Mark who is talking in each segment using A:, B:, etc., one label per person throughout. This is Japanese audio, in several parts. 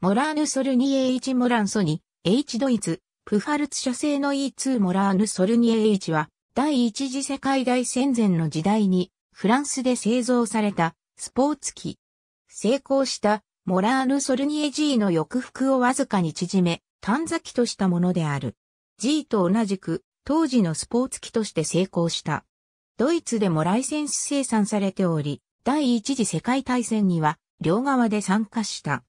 A: モラーヌ・ソルニエ H・ モランソニ、H・ ドイツ、プファルツ社製の E2 モラーヌ・ソルニエ H は、第一次世界大戦前の時代に、フランスで製造された、スポーツ機。成功した、モラーヌ・ソルニエ G の翼幅をわずかに縮め、短座機としたものである。G と同じく、当時のスポーツ機として成功した。ドイツでもライセンス生産されており、第一次世界大戦には、両側で参加した。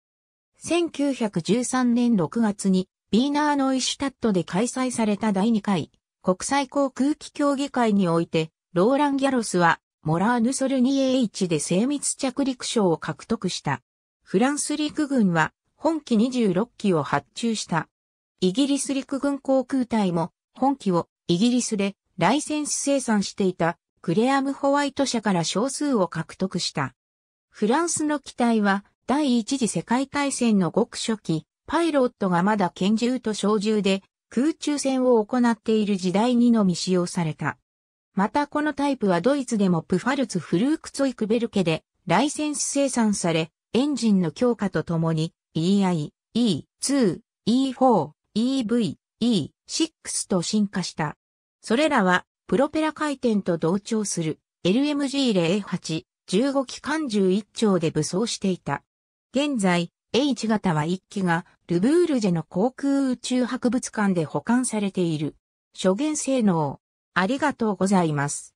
A: 1913年6月に、ビーナーノイシュタットで開催された第2回、国際航空機協議会において、ローラン・ギャロスは、モラーヌ・ソルニエ H で精密着陸賞を獲得した。フランス陸軍は、本機26機を発注した。イギリス陸軍航空隊も、本機をイギリスでライセンス生産していたクレアム・ホワイト社から少数を獲得した。フランスの機体は第一次世界大戦の極初期、パイロットがまだ拳銃と小銃で空中戦を行っている時代にのみ使用された。またこのタイプはドイツでもプファルツ・フルークツイクベルケでライセンス生産され、エンジンの強化とともに EI、E2、E4、EV、E6 と進化した。それらはプロペラ回転と同調する LMG08、15機関11丁で武装していた。現在、H 型は1機がルブールジェの航空宇宙博物館で保管されている。諸元性能。ありがとうございます。